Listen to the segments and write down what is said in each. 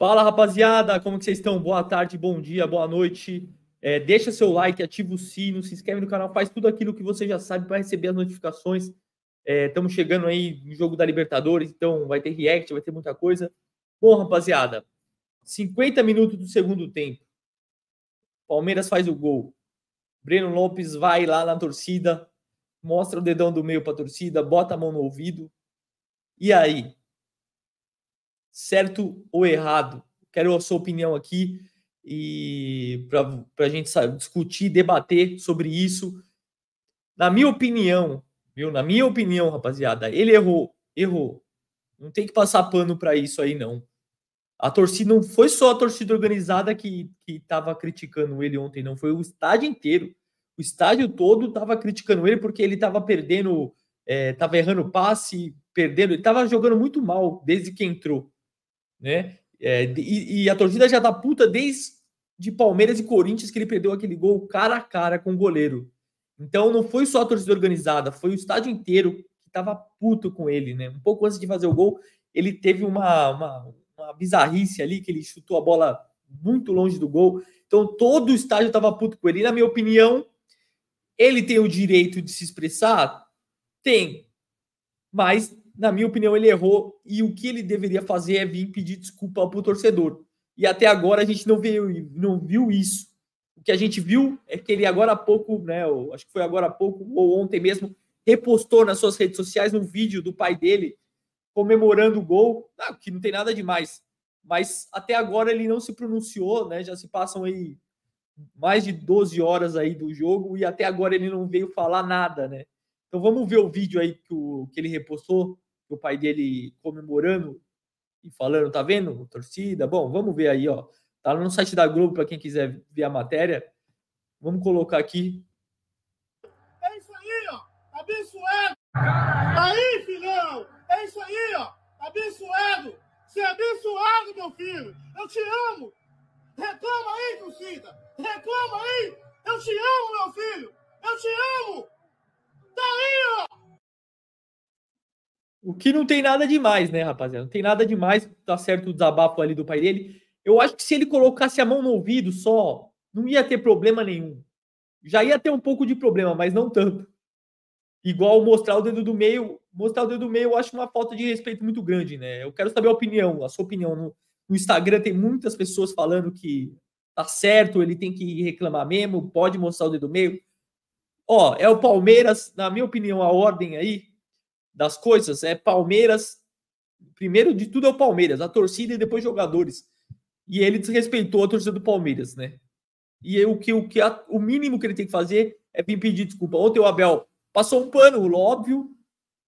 Fala, rapaziada, como que vocês estão? Boa tarde, bom dia, boa noite. É, deixa seu like, ativa o sino, se inscreve no canal, faz tudo aquilo que você já sabe para receber as notificações. Estamos é, chegando aí no jogo da Libertadores, então vai ter react, vai ter muita coisa. Bom, rapaziada, 50 minutos do segundo tempo. Palmeiras faz o gol. Breno Lopes vai lá na torcida, mostra o dedão do meio para a torcida, bota a mão no ouvido. E aí? certo ou errado. Quero a sua opinião aqui e para a gente sabe, discutir, debater sobre isso. Na minha opinião, viu? Na minha opinião, rapaziada, ele errou, errou. Não tem que passar pano para isso aí, não. A torcida não foi só a torcida organizada que estava criticando ele ontem, não. Foi o estádio inteiro. O estádio todo estava criticando ele porque ele estava perdendo, estava eh, é, errando passe, perdendo. Ele estava jogando muito mal desde que entrou né? É, e, e, a torcida já tá puta desde de Palmeiras e Corinthians que ele perdeu aquele gol cara a cara com o goleiro. Então não foi só a torcida organizada, foi o estádio inteiro que tava puto com ele, né? Um pouco antes de fazer o gol, ele teve uma, uma, uma bizarrice ali, que ele chutou a bola muito longe do gol. Então todo o estádio tava puto com ele. E, na minha opinião, ele tem o direito de se expressar? Tem. Mas na minha opinião, ele errou e o que ele deveria fazer é vir pedir desculpa para o torcedor. E até agora a gente não viu, não viu isso. O que a gente viu é que ele agora há pouco, né, acho que foi agora há pouco ou ontem mesmo, repostou nas suas redes sociais um vídeo do pai dele comemorando o gol, ah, que não tem nada demais. Mas até agora ele não se pronunciou, né? Já se passam aí mais de 12 horas aí do jogo e até agora ele não veio falar nada, né? Então vamos ver o vídeo aí que, o, que ele repostou o pai dele comemorando e falando, tá vendo? Torcida. Bom, vamos ver aí, ó. Tá no site da Globo para quem quiser ver a matéria. Vamos colocar aqui. É isso aí, ó. Abençoado. Aí, filhão. É isso aí, ó. Abençoado. Você é abençoado, meu filho. Eu te amo. Reclama aí, torcida. Reclama aí. Eu te amo, meu filho. Eu te amo. Tá aí, ó. O que não tem nada demais, né, rapaziada? Não tem nada demais, tá certo o desabafo ali do pai dele. Eu acho que se ele colocasse a mão no ouvido só, não ia ter problema nenhum. Já ia ter um pouco de problema, mas não tanto. Igual mostrar o dedo do meio, mostrar o dedo do meio eu acho uma falta de respeito muito grande, né? Eu quero saber a opinião, a sua opinião. No, no Instagram tem muitas pessoas falando que tá certo, ele tem que reclamar mesmo, pode mostrar o dedo do meio. Ó, é o Palmeiras, na minha opinião, a ordem aí das coisas é Palmeiras. Primeiro de tudo é o Palmeiras, a torcida e depois jogadores. E ele desrespeitou a torcida do Palmeiras, né? E o que, o, que a, o mínimo que ele tem que fazer é vir pedir desculpa. Ontem o Abel passou um pano, óbvio,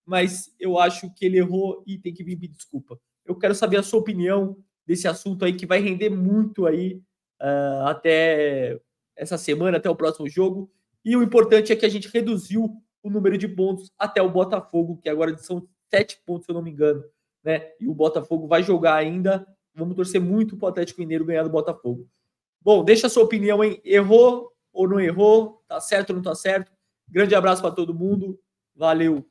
mas eu acho que ele errou e tem que vir pedir desculpa. Eu quero saber a sua opinião desse assunto aí que vai render muito aí uh, até essa semana, até o próximo jogo. E o importante é que a gente reduziu o número de pontos até o Botafogo, que agora são sete pontos, se eu não me engano. Né? E o Botafogo vai jogar ainda. Vamos torcer muito para o Atlético Mineiro ganhar do Botafogo. Bom, deixa a sua opinião, hein? Errou ou não errou? Tá certo ou não tá certo? Grande abraço para todo mundo. Valeu!